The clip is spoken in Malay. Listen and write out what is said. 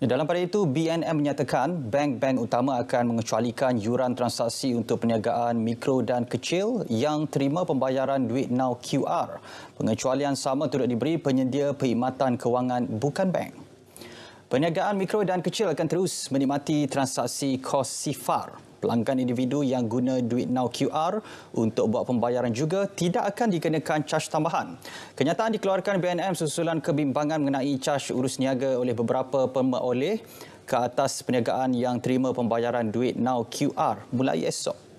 Dalam pada itu, BNM menyatakan bank-bank utama akan mengecualikan yuran transaksi untuk perniagaan mikro dan kecil yang terima pembayaran duit now QR. Pengecualian sama turut diberi penyedia perkhidmatan kewangan bukan bank. Perniagaan mikro dan kecil akan terus menikmati transaksi kos sifar. Pelanggan individu yang guna duit now QR untuk buat pembayaran juga tidak akan dikenakan caj tambahan. Kenyataan dikeluarkan BNM susulan kebimbangan mengenai caj urus niaga oleh beberapa pemerintah ke atas perniagaan yang terima pembayaran duit now QR mulai esok.